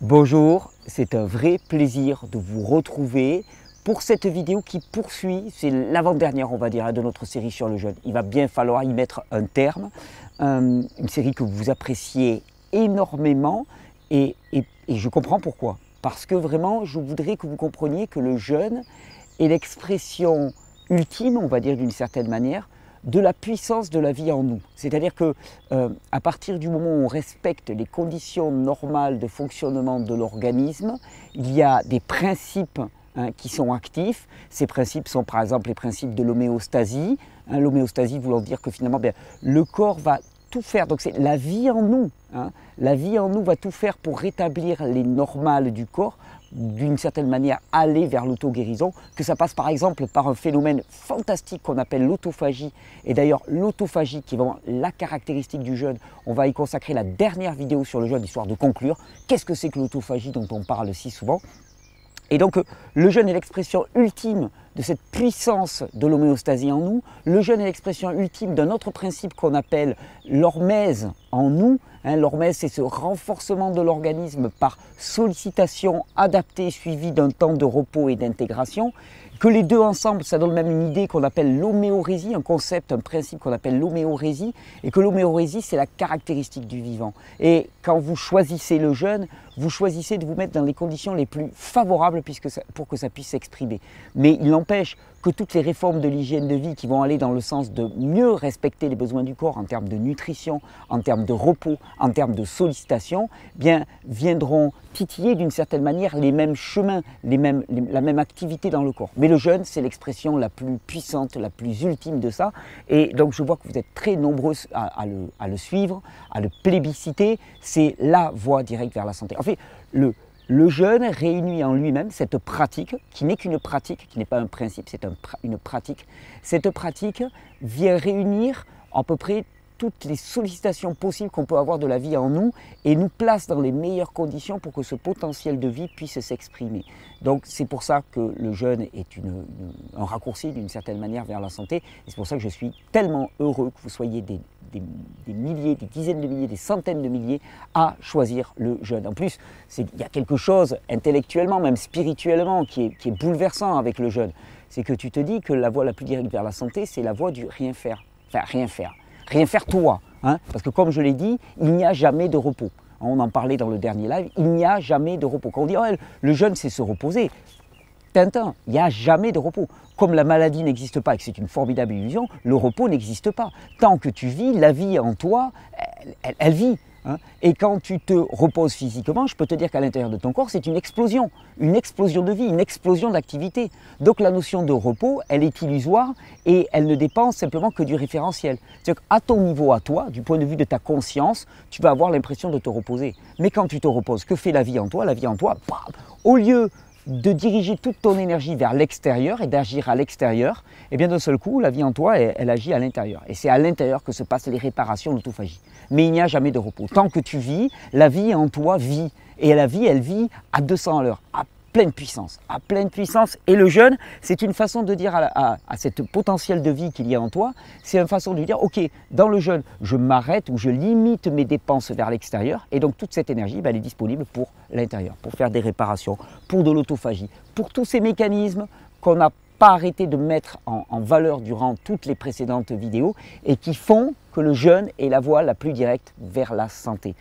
Bonjour, c'est un vrai plaisir de vous retrouver pour cette vidéo qui poursuit, c'est l'avant-dernière on va dire hein, de notre série sur le jeûne. Il va bien falloir y mettre un terme, euh, une série que vous appréciez énormément et je comprends pourquoi. Parce que vraiment je voudrais que vous compreniez que le jeûne est l'expression ultime on va dire d'une certaine manière de la puissance de la vie en nous. C'est-à-dire que euh, à partir du moment où on respecte les conditions normales de fonctionnement de l'organisme, il y a des principes hein, qui sont actifs. Ces principes sont par exemple les principes de l'homéostasie. Hein, l'homéostasie voulant dire que finalement bien, le corps va tout faire. Donc c'est la vie en nous. Hein. La vie en nous va tout faire pour rétablir les normales du corps d'une certaine manière aller vers l'auto-guérison, que ça passe par exemple par un phénomène fantastique qu'on appelle l'autophagie. Et d'ailleurs, l'autophagie qui est vraiment la caractéristique du jeûne, on va y consacrer la dernière vidéo sur le jeûne histoire de conclure. Qu'est-ce que c'est que l'autophagie dont on parle si souvent et donc euh, le jeûne est l'expression ultime de cette puissance de l'homéostasie en nous. Le jeûne est l'expression ultime d'un autre principe qu'on appelle l'hormèse en nous. Hein, l'hormèse, c'est ce renforcement de l'organisme par sollicitation adaptée suivie d'un temps de repos et d'intégration que les deux ensemble, ça donne même une idée qu'on appelle l'homéorésie, un concept, un principe qu'on appelle l'homéorésie, et que l'homéorésie, c'est la caractéristique du vivant. Et quand vous choisissez le jeûne, vous choisissez de vous mettre dans les conditions les plus favorables puisque pour que ça puisse s'exprimer. Mais il n'empêche que toutes les réformes de l'hygiène de vie qui vont aller dans le sens de mieux respecter les besoins du corps en termes de nutrition, en termes de repos, en termes de sollicitation, eh bien viendront titiller d'une certaine manière les mêmes chemins, les mêmes, la même activité dans le corps le jeûne, c'est l'expression la plus puissante, la plus ultime de ça. Et donc je vois que vous êtes très nombreux à, le, suivre, à le plébisciter. C'est la voie directe vers la santé. En fait, le, le jeûne réunit en lui-même cette pratique, qui n'est qu'une pratique, qui n'est pas un principe, c'est une pratique. Cette pratique vient réunir à peu près toutes les sollicitations possibles qu'on peut avoir de la vie en nous et nous place dans les meilleures conditions pour que ce potentiel de vie puisse s'exprimer. Donc c'est pour ça que le jeûne est un raccourci d'une certaine manière vers la santé c'est pour ça que je suis tellement heureux que vous soyez des, milliers, des dizaines de milliers, des centaines de milliers à choisir le jeûne. En plus, il y a quelque chose intellectuellement, même spirituellement, qui est, qui est bouleversant avec le jeûne. C'est que tu te dis que la voie la plus directe vers la santé, c'est la voie du rien faire. Enfin, rien faire rien faire toi. Hein. parce que comme je l'ai dit, il n'y a jamais de repos. On en parlait dans le dernier live, il n'y a jamais de repos. Quand on dit oh, le jeûne c'est se reposer, Tintin, il n'y a jamais de repos. Comme la maladie n'existe pas et que c'est une formidable illusion, le repos n'existe pas. Tant que tu vis, la vie en toi, elle vit. Hein. et quand tu te reposes physiquement, je peux te dire qu'à l'intérieur de ton corps, c'est une explosion, une explosion de vie, une explosion d'activité. Donc la notion de repos, elle est illusoire et elle ne dépend simplement que du référentiel. C'est-à-dire qu'à ton niveau, à toi, du point de vue de ta conscience, tu vas avoir l'impression de te reposer. Mais quand tu te reposes, que fait la vie en toi La vie en toi, au lieu de diriger toute ton énergie vers l'extérieur et d'agir à l'extérieur, et eh bien d'un seul coup, la vie en toi, elle, agit à l'intérieur. Et c'est à l'intérieur que se passent les réparations de Mais il n'y a jamais de repos. Tant que tu vis, la vie en toi vit. Et la vie, elle vit à 200 à l'heure, pleine puissance, à pleine puissance. Et le jeûne, c'est une façon de dire à, ce cette potentiel de vie qu'il y a en toi, c'est une façon de dire, ok, dans le jeûne, je m'arrête ou je limite mes dépenses vers l'extérieur, et donc toute cette énergie, ben, elle est disponible pour l'intérieur, pour faire des réparations, pour de l'autophagie, pour tous ces mécanismes qu'on n'a pas arrêté de mettre en, en valeur durant toutes les précédentes vidéos et qui font que le jeûne est la voie la plus directe vers la santé.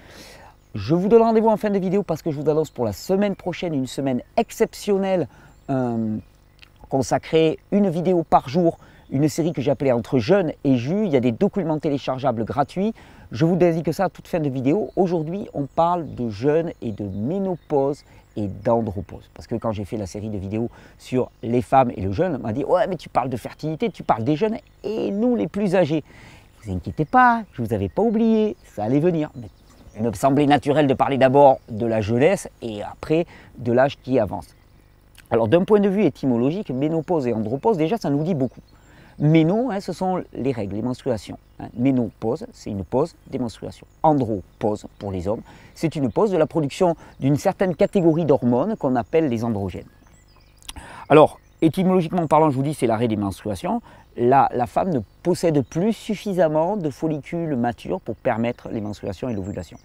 Je vous donne rendez-vous en fin de vidéo parce que je vous annonce pour la semaine prochaine une semaine exceptionnelle euh, consacrée une vidéo par jour, une série que j'ai appelée Entre jeunes et jus. Il y a des documents téléchargeables gratuits. Je vous que ça à toute fin de vidéo. Aujourd'hui, on parle de jeunes et de ménopause et d'andropause. Parce que quand j'ai fait la série de vidéos sur les femmes et le jeune, on m'a dit Ouais, mais tu parles de fertilité, tu parles des jeunes et nous les plus âgés. Vous inquiétez pas, je ne vous avais pas oublié, ça allait venir il me semblait naturel de parler d'abord de la jeunesse et après de l'âge qui avance. Alors d'un point de vue étymologique, ménopause et andropause, déjà ça nous dit beaucoup. Méno, hein, ce sont les règles, les menstruations. Hein. Ménopause, c'est une pause des menstruations. Andropause, pour les hommes, c'est une pause de la production d'une certaine catégorie d'hormones qu'on appelle les androgènes. Alors, étymologiquement parlant, je vous dis, c'est l'arrêt des menstruations, la, femme ne possède plus suffisamment de follicules matures pour permettre les et l'ovulation.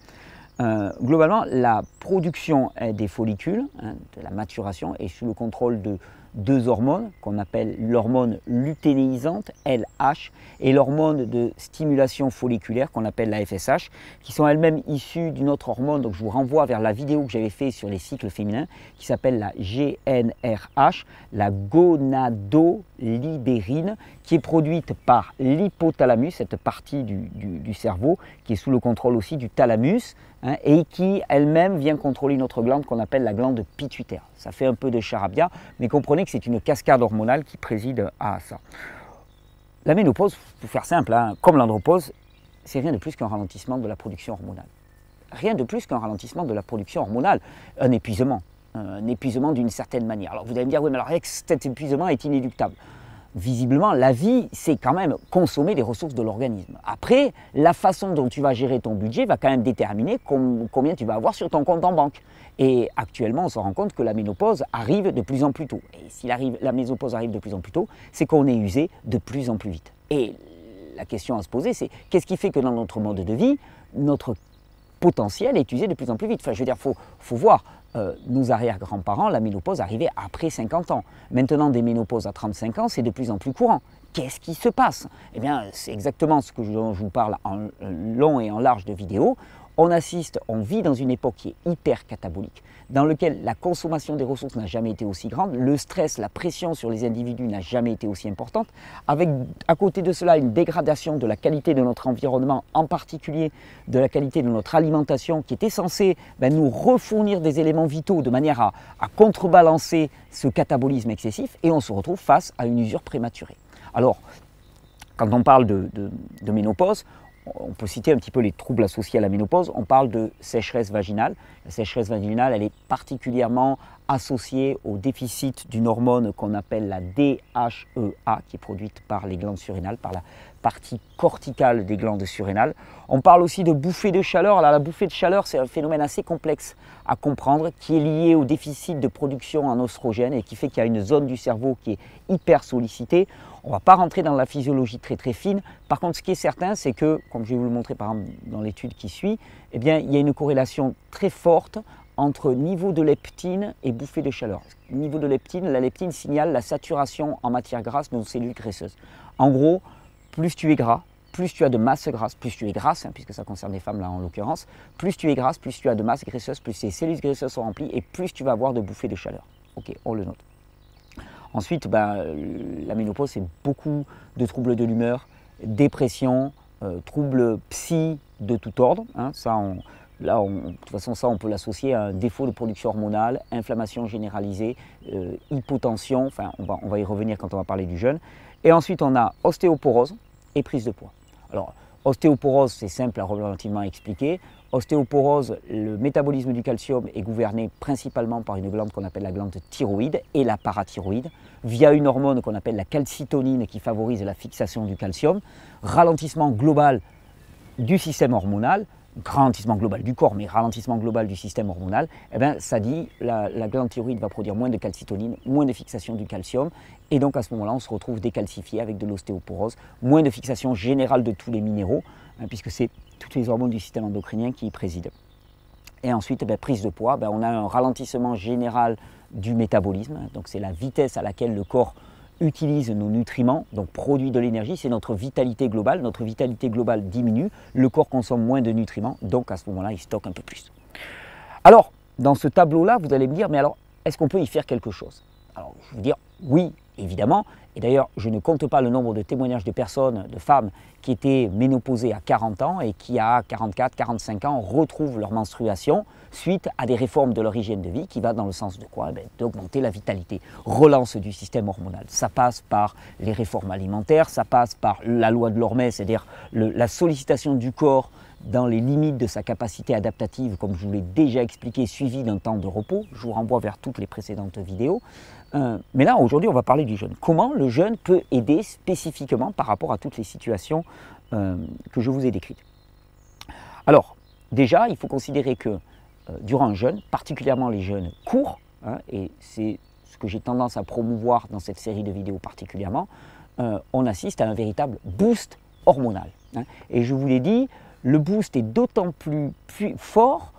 Euh, globalement, la production des follicules, hein, de la maturation, est sous le contrôle de deux hormones qu'on appelle l'hormone luténéisante LH, et l'hormone de stimulation folliculaire qu'on appelle la FSH, qui sont elles-mêmes issues d'une autre hormone, donc je vous renvoie vers la vidéo que j'avais faite sur les cycles féminins, qui s'appelle la GNRH, la gonadolibérine, qui est produite par l'hypothalamus, cette partie du, cerveau qui est sous le contrôle aussi du thalamus, hein, et qui elle-même vient contrôler notre glande qu'on appelle la glande pituitaire. Ça fait un peu de charabia, mais comprenez que c'est une cascade hormonale qui préside à ça. La ménopause, pour faire simple, hein, comme l'andropause, c'est rien de plus qu'un ralentissement de la production hormonale. Rien de plus qu'un ralentissement de la production hormonale, un épuisement, un épuisement d'une certaine manière. Alors vous allez me dire, oui, mais alors cet épuisement est inéluctable visiblement, la vie, c'est quand même consommer les ressources de l'organisme. Après, la façon dont tu vas gérer ton budget va quand même déterminer combien tu vas avoir sur ton compte en banque. Et actuellement, on se rend compte que la ménopause arrive de plus en plus tôt. Et si arrive, la ménopause arrive de plus en plus tôt, c'est qu'on est usé de plus en plus vite. Et la question à se poser, c'est qu'est-ce qui fait que dans notre mode de vie, notre potentiel est usé de plus en plus vite. Enfin, je veux dire, faut, faut voir. Euh, nos arrière-grands-parents, la ménopause arrivait après 50 ans. Maintenant, des ménopauses à 35 ans, c'est de plus en plus courant. Qu'est-ce qui se passe Eh bien, c'est exactement ce que je, je vous parle en long et en large de vidéos. On assiste, on vit dans une époque qui est hyper catabolique, dans laquelle la consommation des ressources n'a jamais été aussi grande, le stress, la pression sur les individus n'a jamais été aussi importante, avec à côté de cela une dégradation de la qualité de notre environnement, en particulier de la qualité de notre alimentation, qui était censée ben, nous refournir des éléments vitaux de manière à, contrebalancer ce catabolisme excessif, et on se retrouve face à une usure prématurée. Alors, quand on parle de ménopause, on peut citer un petit peu les troubles associés à la ménopause. On parle de sécheresse vaginale. La sécheresse vaginale, elle est particulièrement associée au déficit d'une hormone qu'on appelle la DHEA, qui est produite par les glandes surrénales, par la partie corticale des glandes surrénales. On parle aussi de bouffée de chaleur. la bouffée de chaleur, c'est un phénomène assez complexe à comprendre qui est lié au déficit de production en oestrogène et qui fait qu'il y a une zone du cerveau qui est hyper sollicitée. On ne va pas rentrer dans la physiologie très très fine. Par contre, ce qui est certain, c'est que, comme je vais vous le montrer par dans l'étude qui suit, eh bien, il y a une corrélation très forte entre niveau de leptine et bouffée de chaleur. Niveau de leptine, la leptine signale la saturation en matière grasse de nos cellules graisseuses. En gros, plus tu es gras, plus tu as de masse grasse, plus tu es grasse, hein, puisque ça concerne les femmes là en l'occurrence, plus tu es grasse, plus tu as de masse graisseuse, plus ces cellules graisseuses sont remplies et plus tu vas avoir de bouffées de chaleur. Ok, on le note. Ensuite, ben, euh, la ménopause, c'est beaucoup de troubles de l'humeur, dépression, euh, troubles psy de tout ordre. Hein. ça, là, de toute façon, ça, on peut l'associer à un défaut de production hormonale, inflammation généralisée, euh, hypotension. Enfin, on va, on va y revenir quand on va parler du jeûne. Et ensuite, on a ostéoporose, et prise de poids. Alors, ostéoporose, c'est simple à relativement expliquer. Ostéoporose, le métabolisme du calcium est gouverné principalement par une glande qu'on appelle la glande thyroïde et la parathyroïde, via une hormone qu'on appelle la calcitonine qui favorise la fixation du calcium, ralentissement global du système hormonal, ralentissement global du corps, mais ralentissement global du système hormonal, eh bien, ça dit la, la glande thyroïde va produire moins de calcitonine, moins de fixation du calcium, et donc à ce moment-là, on se retrouve décalcifié avec de l'ostéoporose, moins de fixation générale de tous les minéraux, hein, puisque c'est toutes les hormones du système endocrinien qui y président. Et ensuite, eh ben, prise de poids, ben, on a un ralentissement général du métabolisme, hein, donc c'est la vitesse à laquelle le corps utilise nos nutriments, donc produit de l'énergie, c'est notre vitalité globale. Notre vitalité globale diminue, le corps consomme moins de nutriments, donc à ce moment-là, il stocke un peu plus. Alors, dans ce tableau-là, vous allez me dire, mais alors, est-ce qu'on peut y faire quelque chose Alors, je vais vous dire, oui, évidemment. Et d'ailleurs, je ne compte pas le nombre de témoignages de personnes, de femmes qui étaient ménopausées à 40 ans et qui à 44, 45 ans retrouvent leur menstruation suite à des réformes de leur hygiène de vie qui va dans le sens de quoi eh ben, D'augmenter la vitalité, relance du système hormonal. Ça passe par les réformes alimentaires, ça passe par la loi de l'Hormet, c'est-à-dire la sollicitation du corps dans les limites de sa capacité adaptative, comme je vous l'ai déjà expliqué, suivi d'un temps de repos. Je vous renvoie vers toutes les précédentes vidéos. Euh, mais là, aujourd'hui, on va parler du jeûne. Comment le jeûne peut aider spécifiquement par rapport à toutes les situations euh, que je vous ai décrites Alors, déjà, il faut considérer que euh, durant un jeûne, particulièrement les jeûnes courts, hein, et c'est ce que j'ai tendance à promouvoir dans cette série de vidéos particulièrement, on assiste à un véritable boost hormonal. Hein. Et je vous l'ai dit, le boost est d'autant plus, plus fort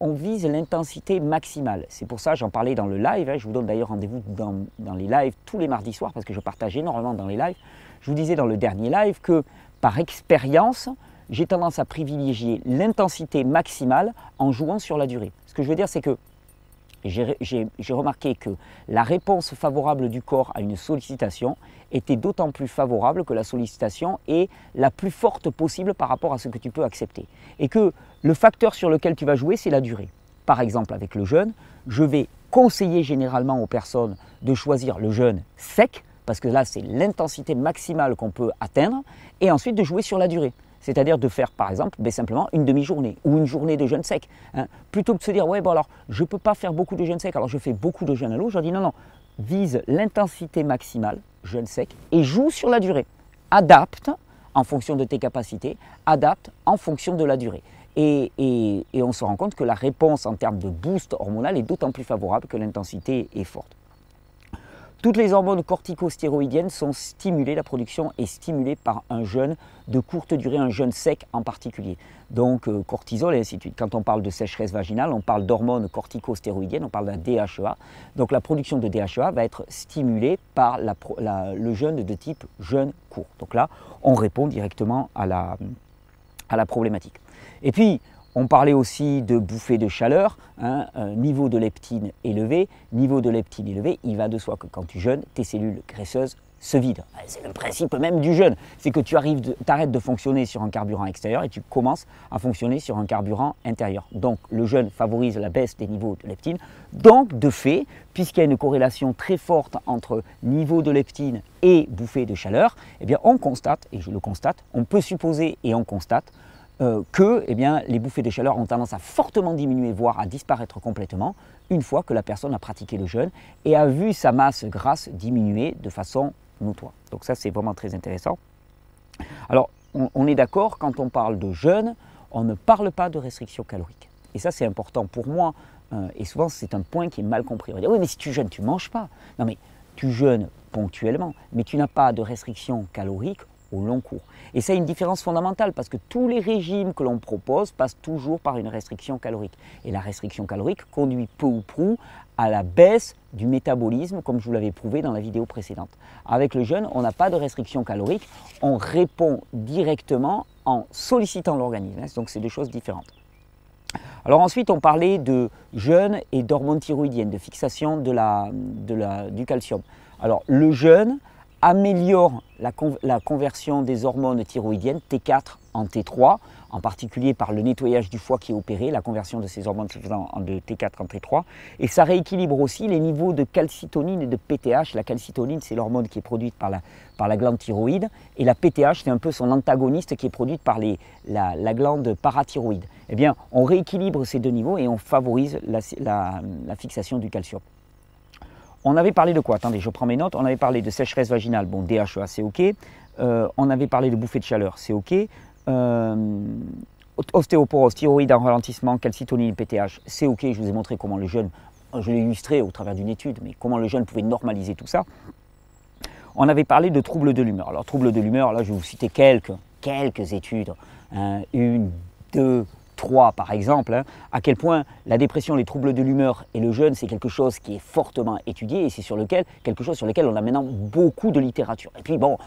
on vise l'intensité maximale. C'est pour ça, j'en parlais dans le live, hein. je vous donne d'ailleurs rendez-vous dans, dans, les lives tous les mardis soirs, parce que je partage énormément dans les lives. Je vous disais dans le dernier live que par expérience, j'ai tendance à privilégier l'intensité maximale en jouant sur la durée. Ce que je veux dire, c'est que j'ai remarqué que la réponse favorable du corps à une sollicitation était d'autant plus favorable que la sollicitation est la plus forte possible par rapport à ce que tu peux accepter. Et que le facteur sur lequel tu vas jouer, c'est la durée. Par exemple, avec le jeûne, je vais conseiller généralement aux personnes de choisir le jeûne sec, parce que là, c'est l'intensité maximale qu'on peut atteindre, et ensuite de jouer sur la durée. C'est-à-dire de faire, par exemple, ben, simplement une demi-journée ou une journée de jeûne sec. Hein. Plutôt que de se dire, ouais, bon alors, je ne peux pas faire beaucoup de jeûne sec, alors je fais beaucoup de jeûne à l'eau, je dis non, non, vise l'intensité maximale, jeûne sec, et joue sur la durée. Adapte en fonction de tes capacités, adapte en fonction de la durée. Et, et on se rend compte que la réponse en termes de boost hormonal est d'autant plus favorable que l'intensité est forte. Toutes les hormones corticostéroïdiennes sont stimulées, la production est stimulée par un jeûne de courte durée, un jeûne sec en particulier. Donc euh, cortisol et ainsi de suite. Quand on parle de sécheresse vaginale, on parle d'hormones corticostéroïdiennes, on parle d'un DHEA. Donc la production de DHEA va être stimulée par le jeûne de type jeûne court. Donc là, on répond directement à la, à la problématique. Et puis, on parlait aussi de bouffée de chaleur, hein, euh, niveau de leptine élevé, niveau de leptine élevé, il va de soi que quand tu jeûnes, tes cellules graisseuses se vident. Ben, c'est le principe même du jeûne, c'est que tu arrives, de, arrêtes de fonctionner sur un carburant extérieur et tu commences à fonctionner sur un carburant intérieur. Donc le jeûne favorise la baisse des niveaux de leptine. Donc de fait, puisqu'il y a une corrélation très forte entre niveau de leptine et bouffée de chaleur, eh bien on constate, et je le constate, on peut supposer et on constate euh, que eh bien, les bouffées de chaleur ont tendance à fortement diminuer, voire à disparaître complètement, une fois que la personne a pratiqué le jeûne et a vu sa masse grasse diminuer de façon notoire. Donc ça, c'est vraiment très intéressant. Alors, on, est d'accord, quand on parle de jeûne, on ne parle pas de restriction calorique. Et ça, c'est important pour moi. Euh, et souvent, c'est un point qui est mal compris. On dit, oui, mais si tu jeûnes, tu ne manges pas. Non, mais tu jeûnes ponctuellement, mais tu n'as pas de restriction calorique long cours. Et c'est une différence fondamentale parce que tous les régimes que l'on propose passent toujours par une restriction calorique. Et la restriction calorique conduit peu ou prou à la baisse du métabolisme, comme je vous l'avais prouvé dans la vidéo précédente. Avec le jeûne, on n'a pas de restriction calorique, on répond directement en sollicitant l'organisme. Hein, donc c'est deux choses différentes. Alors ensuite, on parlait de jeûne et d'hormones thyroïdiennes, de fixation du calcium. Alors le jeûne, améliore la, conversion des hormones thyroïdiennes T4 en T3, en particulier par le nettoyage du foie qui est opéré, la conversion de ces hormones de T4 en T3. Et ça rééquilibre aussi les niveaux de calcitonine et de PTH. La calcitonine, c'est l'hormone qui est produite par la, par la glande thyroïde, et la PTH, c'est un peu son antagoniste qui est produite par les, la, glande parathyroïde. Eh bien, on rééquilibre ces deux niveaux et on favorise la fixation du calcium. On avait parlé de quoi Attendez, je prends mes notes. On avait parlé de sécheresse vaginale, bon, DHEA, c'est OK. Euh, on avait parlé de bouffée de chaleur, c'est OK. Euh, ostéoporose, thyroïde en ralentissement, calcitonine, PTH, c'est OK. Je vous ai montré comment le jeune, je l'ai illustré au travers d'une étude, mais comment le jeune pouvait normaliser tout ça. On avait parlé de troubles de l'humeur. Alors, troubles de l'humeur, là, je vais vous citer quelques, quelques études. Hein. une, deux, 3 par exemple, hein, à quel point la dépression, les troubles de l'humeur et le jeûne, c'est quelque chose qui est fortement étudié et c'est sur lequel, quelque chose sur lequel on a maintenant beaucoup de littérature. Et puis bon,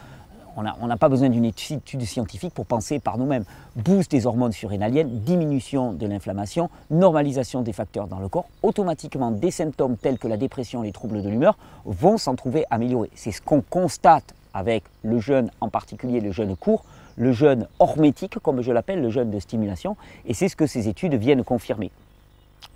on n'a pas besoin d'une étude scientifique pour penser par nous-mêmes. Boost des hormones surrénaliennes, diminution de l'inflammation, normalisation des facteurs dans le corps, automatiquement des symptômes tels que la dépression, les troubles de l'humeur vont s'en trouver améliorés. C'est ce qu'on constate avec le jeûne, en particulier le jeûne court, le jeûne hormétique, comme je l'appelle, le jeûne de stimulation, et c'est ce que ces études viennent confirmer.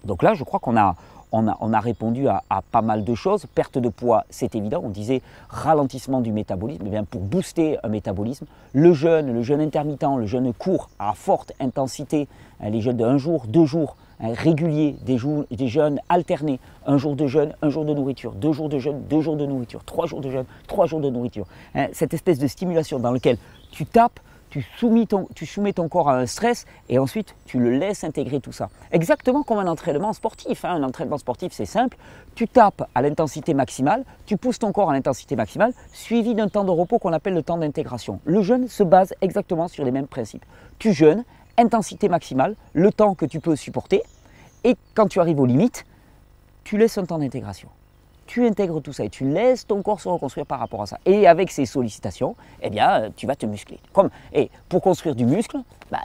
Donc là, je crois qu'on a, on a, répondu à, pas mal de choses. Perte de poids, c'est évident. On disait ralentissement du métabolisme. Eh bien, pour booster un métabolisme, le jeûne, le jeûne intermittent, le jeûne court à forte intensité, hein, les jeûnes d'un jour, deux jours, hein, réguliers, des, des jeûnes alternés, un jour de jeûne, un jour de nourriture, deux jours de jeûne, deux jours de nourriture, trois jours de jeûne, trois jours de nourriture. Hein, cette espèce de stimulation dans laquelle tu tapes tu, ton, tu soumets ton corps à un stress et ensuite tu le laisses intégrer tout ça. Exactement comme un entraînement sportif. Hein. Un entraînement sportif, c'est simple. Tu tapes à l'intensité maximale, tu pousses ton corps à l'intensité maximale, suivi d'un temps de repos qu'on appelle le temps d'intégration. Le jeûne se base exactement sur les mêmes principes. Tu jeûnes, intensité maximale, le temps que tu peux supporter, et quand tu arrives aux limites, tu laisses un temps d'intégration tu intègres tout ça et tu laisses ton corps se reconstruire par rapport à ça. Et avec ces sollicitations, eh bien, tu vas te muscler. Comme, et pour construire du muscle, bah,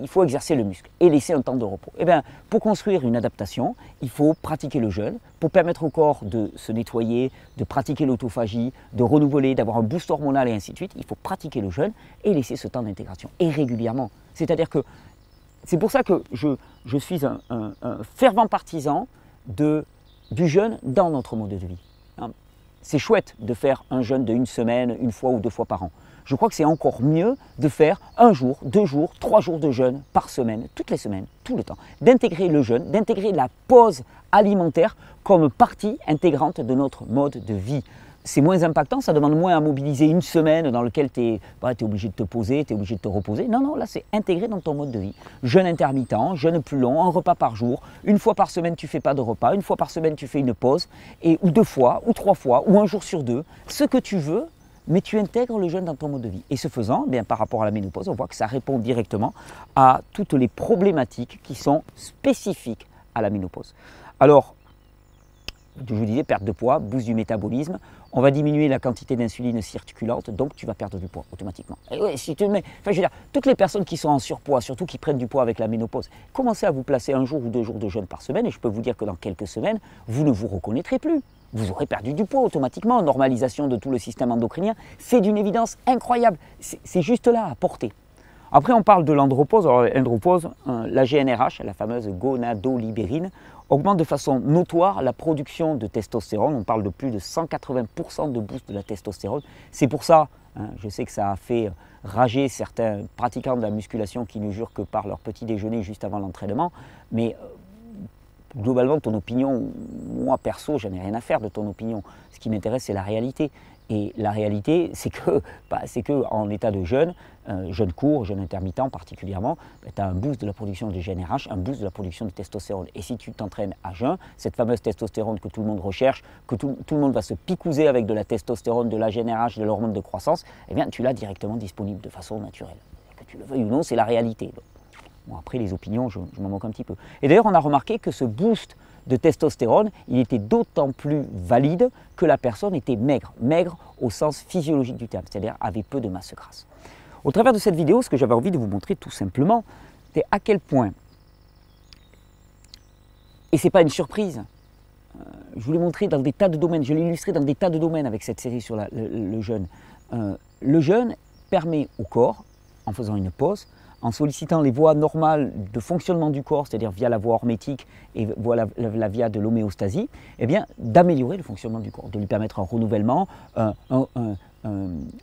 il faut exercer le muscle et laisser un temps de repos. Eh bien, pour construire une adaptation, il faut pratiquer le jeûne pour permettre au corps de se nettoyer, de pratiquer l'autophagie, de renouveler, d'avoir un boost hormonal et ainsi de suite. Il faut pratiquer le jeûne et laisser ce temps d'intégration et régulièrement. C'est-à-dire que c'est pour ça que je, je suis un fervent partisan de du jeûne dans notre mode de vie. Hein. C'est chouette de faire un jeûne de une semaine, une fois ou deux fois par an. Je crois que c'est encore mieux de faire un jour, deux jours, trois jours de jeûne par semaine, toutes les semaines, tout le temps. D'intégrer le jeûne, d'intégrer la pause alimentaire comme partie intégrante de notre mode de vie c'est moins impactant, ça demande moins à mobiliser une semaine dans laquelle tu es, bah, obligé de te poser, tu es obligé de te reposer. Non, non, là c'est intégré dans ton mode de vie. Jeûne intermittent, jeûne plus long, un repas par jour, une fois par semaine tu fais pas de repas, une fois par semaine tu fais une pause, et, ou deux fois, ou trois fois, ou un jour sur deux, ce que tu veux, mais tu intègres le jeûne dans ton mode de vie. Et ce faisant, eh bien, par rapport à la ménopause, on voit que ça répond directement à toutes les problématiques qui sont spécifiques à la ménopause. Alors, je vous disais, perte de poids, boost du métabolisme, on va diminuer la quantité d'insuline circulante, donc tu vas perdre du poids automatiquement. si tu mets, enfin, je toutes les personnes qui sont en surpoids, surtout qui prennent du poids avec la ménopause, commencez à vous placer un jour ou deux jours de jeûne par semaine, et je peux vous dire que dans quelques semaines, vous ne vous reconnaîtrez plus. Vous aurez perdu du poids automatiquement, normalisation de tout le système endocrinien, c'est d'une évidence incroyable, c'est juste là à porter. Après, on parle de l'andropause. Euh, la GNRH, la fameuse gonadolibérine, augmente de façon notoire la production de testostérone. On parle de plus de 180% de boost de la testostérone. C'est pour ça, hein, je sais que ça a fait euh, rager certains pratiquants de la musculation qui ne jurent que par leur petit déjeuner juste avant l'entraînement, mais euh, globalement, ton opinion, moi perso, j'en ai rien à faire de ton opinion. Ce qui m'intéresse, c'est la réalité. Et la réalité, c'est que, bah, que en état de jeûne, jeune jeûne court, jeûne intermittent particulièrement, bah, tu as un boost de la production de GNRH, un boost de la production de testostérone. Et si tu t'entraînes à jeûne, cette fameuse testostérone que tout le monde recherche, que tout, le monde va se picouser avec de la testostérone, de la GNRH, de l'hormone de croissance, eh bien tu l'as directement disponible de façon naturelle. Que tu le veuilles ou non, c'est la réalité. Bon, après les opinions, je, je m'en moque un petit peu. Et d'ailleurs, on a remarqué que ce boost de testostérone, il était d'autant plus valide que la personne était maigre, maigre au sens physiologique du terme, c'est-à-dire avait peu de masse grasse. Au travers de cette vidéo, ce que j'avais envie de vous montrer tout simplement, c'est à quel point, et ce n'est pas une surprise, euh, je vous l'ai montré dans des tas de domaines, je l'ai illustré dans des tas de domaines avec cette série sur le, jeûne. Euh, le jeûne permet au corps, en faisant une pause, en sollicitant les voies normales de fonctionnement du corps, c'est-à-dire via la voie hormétique et voilà la, via de l'homéostasie, eh bien d'améliorer le fonctionnement du corps, de lui permettre un renouvellement, un,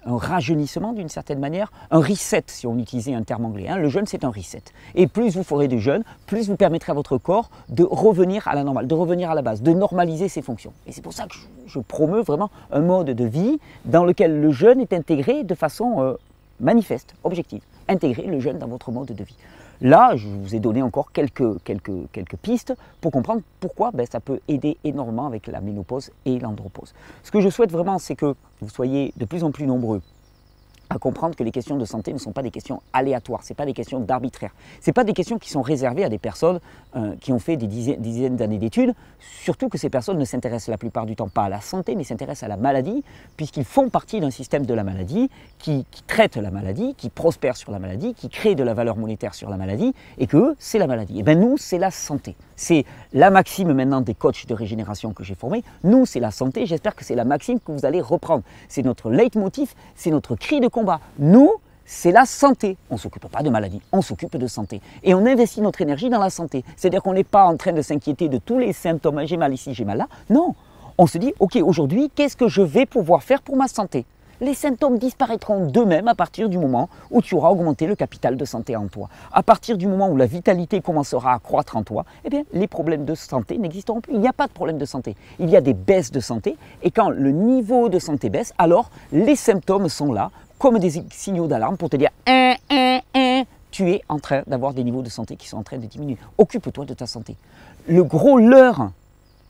rajeunissement d'une certaine manière, un reset si on utilisait un terme anglais. Hein. Le jeûne, c'est un reset. Et plus vous ferez de jeûne, plus vous permettrez à votre corps de revenir à la normale, de revenir à la base, de normaliser ses fonctions. Et c'est pour ça que je, vraiment un mode de vie dans lequel le jeûne est intégré de façon euh, manifeste, objective intégrer le jeûne dans votre mode de vie. Là, je vous ai donné encore quelques, quelques, quelques pistes pour comprendre pourquoi ben, ça peut aider énormément avec la ménopause et l'andropause. Ce que je souhaite vraiment, c'est que vous soyez de plus en plus nombreux à comprendre que les questions de santé ne sont pas des questions aléatoires, ce pas des questions d'arbitraire, ce pas des questions qui sont réservées à des personnes euh, qui ont fait des dizaines, d'années d'études, surtout que ces personnes ne s'intéressent la plupart du temps pas à la santé, mais s'intéressent à la maladie, puisqu'ils font partie d'un système de la maladie qui, traite la maladie, qui prospère sur la maladie, qui crée de la valeur monétaire sur la maladie, et que c'est la maladie. Et eh bien nous, c'est la santé. C'est la maxime maintenant des coachs de régénération que j'ai formés. Nous, c'est la santé. J'espère que c'est la maxime que vous allez reprendre. C'est notre leitmotiv, c'est notre cri de nous, c'est la santé. On ne s'occupe pas de maladie, on s'occupe de santé. Et on investit notre énergie dans la santé. C'est-à-dire qu'on n'est pas en train de s'inquiéter de tous les symptômes, j'ai mal ici, j'ai mal là. Non, on se dit, ok, aujourd'hui, qu'est-ce que je vais pouvoir faire pour ma santé les symptômes disparaîtront d'eux-mêmes à partir du moment où tu auras augmenté le capital de santé en toi. À partir du moment où la vitalité commencera à croître en toi, eh bien, les problèmes de santé n'existeront plus. Il n'y a pas de problème de santé. Il y a des baisses de santé. Et quand le niveau de santé baisse, alors les symptômes sont là comme des signaux d'alarme pour te dire hein, hein, hein. tu es en train d'avoir des niveaux de santé qui sont en train de diminuer. Occupe-toi de ta santé. Le gros leurre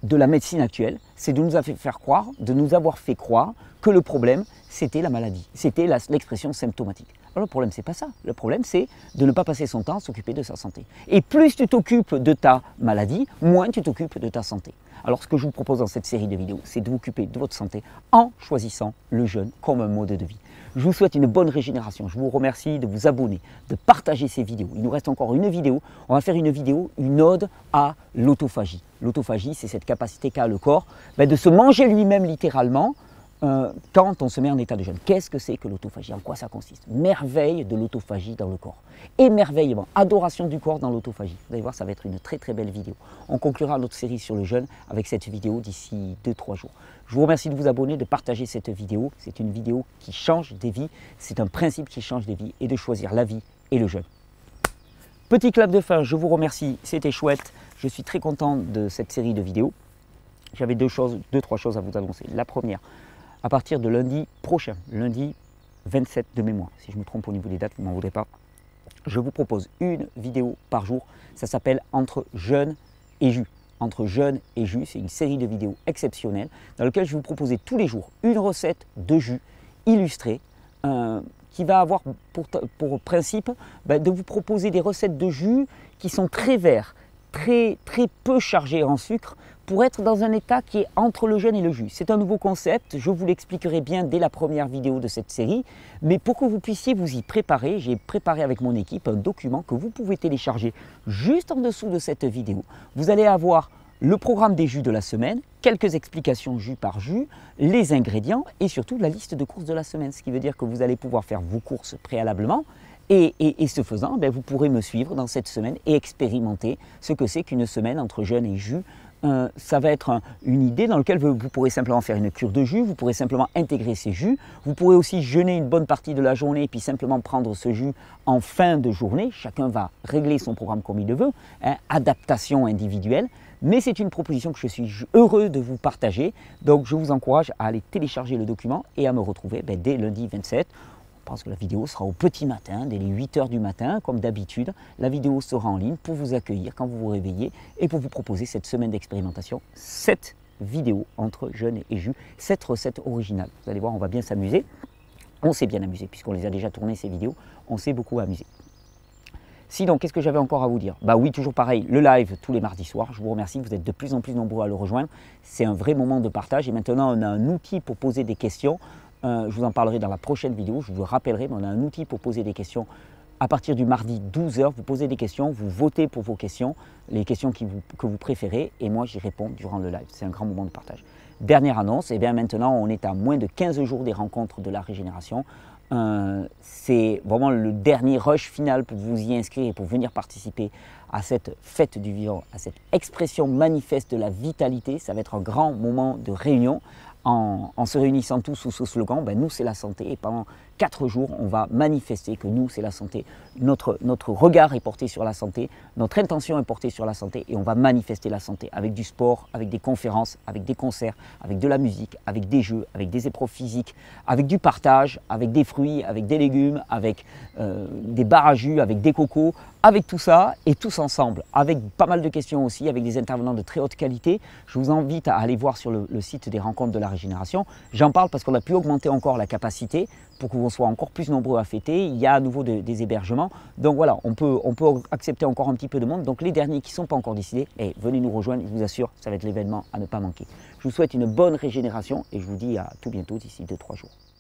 de la médecine actuelle, c'est de nous avoir fait croire, de nous avoir fait croire que le problème, c'était la maladie, c'était l'expression symptomatique. Alors le problème, c'est pas ça. Le problème, c'est de ne pas passer son temps à s'occuper de sa santé. Et plus tu t'occupes de ta maladie, moins tu t'occupes de ta santé. Alors ce que je vous propose dans cette série de vidéos, c'est de vous occuper de votre santé en choisissant le jeûne comme un mode de vie. Je vous souhaite une bonne régénération. Je vous remercie de vous abonner, de partager ces vidéos. Il nous reste encore une vidéo. On va faire une vidéo, une ode à l'autophagie. L'autophagie, c'est cette capacité qu'a le corps ben, de se manger lui-même littéralement euh, quand on se met en état de jeûne. Qu'est-ce que c'est que l'autophagie En quoi ça consiste Merveille de l'autophagie dans le corps. Émerveillement, adoration du corps dans l'autophagie. Vous allez voir, ça va être une très très belle vidéo. On conclura notre série sur le jeûne avec cette vidéo d'ici 2-3 jours. Je vous remercie de vous abonner, de partager cette vidéo. C'est une vidéo qui change des vies. C'est un principe qui change des vies et de choisir la vie et le jeûne. Petit clap de fin, je vous remercie, c'était chouette. Je suis très content de cette série de vidéos. J'avais deux choses, deux, trois choses à vous annoncer. La première, à partir de lundi prochain, lundi 27 de mémoire. Si je me trompe au niveau des dates, vous m'en voudrez pas. Je vous propose une vidéo par jour. Ça s'appelle Entre jeunes et jus entre jeunes et jus. C'est une série de vidéos exceptionnelles dans laquelle je vais vous proposer tous les jours une recette de jus illustrée euh, qui va avoir pour, principe ben, de vous proposer des recettes de jus qui sont très verts, très, très peu chargés en sucre, pour être dans un état qui est entre le jeûne et le jus. C'est un nouveau concept, je vous l'expliquerai bien dès la première vidéo de cette série, mais pour que vous puissiez vous y préparer, j'ai préparé avec mon équipe un document que vous pouvez télécharger juste en dessous de cette vidéo. Vous allez avoir le programme des jus de la semaine, quelques explications jus par jus, les ingrédients et surtout la liste de courses de la semaine, ce qui veut dire que vous allez pouvoir faire vos courses préalablement et, ce faisant, eh vous pourrez me suivre dans cette semaine et expérimenter ce que c'est qu'une semaine entre jeûne et jus euh, ça va être une idée dans laquelle vous, pourrez simplement faire une cure de jus, vous pourrez simplement intégrer ces jus, vous pourrez aussi jeûner une bonne partie de la journée et puis simplement prendre ce jus en fin de journée. Chacun va régler son programme comme il le veut, hein, adaptation individuelle. Mais c'est une proposition que je suis heureux de vous partager. Donc je vous encourage à aller télécharger le document et à me retrouver ben, dès lundi 27 parce que la vidéo sera au petit matin, dès les 8 h du matin, comme d'habitude. La vidéo sera en ligne pour vous accueillir quand vous vous réveillez et pour vous proposer cette semaine d'expérimentation, cette vidéo entre jeûne et jus, cette recette originale. Vous allez voir, on va bien s'amuser. On s'est bien amusé, puisqu'on les a déjà tournées ces vidéos, on s'est beaucoup amusé. Sinon, qu'est-ce que j'avais encore à vous dire Bah oui, toujours pareil, le live tous les mardis soirs. Je vous remercie, vous êtes de plus en plus nombreux à le rejoindre. C'est un vrai moment de partage et maintenant on a un outil pour poser des questions. Euh, je vous en parlerai dans la prochaine vidéo, je vous rappellerai, mais on a un outil pour poser des questions à partir du mardi 12h, vous posez des questions, vous votez pour vos questions, les questions que vous préférez, et moi j'y réponds durant le live. C'est un grand moment de partage. Dernière annonce, et eh bien maintenant on est à moins de 15 jours des rencontres de la régénération. Euh, c'est vraiment le dernier rush final pour vous y inscrire et pour venir participer à cette fête du vivant, à cette expression manifeste de la vitalité. Ça va être un grand moment de réunion en, se réunissant tous sous ce slogan, ben, nous c'est la santé. Et pendant quatre jours, on va manifester que nous c'est la santé. Notre, regard est porté sur la santé, notre intention est portée sur la santé et on va manifester la santé avec du sport, avec des conférences, avec des concerts, avec de la musique, avec des jeux, avec des épreuves physiques, avec du partage, avec des fruits, avec des légumes, avec euh, des barrages, avec des cocos, avec tout ça et tous ensemble, avec pas mal de questions aussi, avec des intervenants de très haute qualité, je vous invite à aller voir sur le, site des rencontres de la régénération. J'en parle parce qu'on a pu augmenter encore la capacité pour qu'on soit encore plus nombreux à fêter. Il y a à nouveau des hébergements. Donc voilà, on peut, on peut accepter encore un petit peu de monde. Donc les derniers qui ne sont pas encore décidés, eh, venez nous rejoindre. Je vous assure, ça va être l'événement à ne pas manquer. Je vous souhaite une bonne régénération et je vous dis à tout bientôt d'ici 2-3 jours.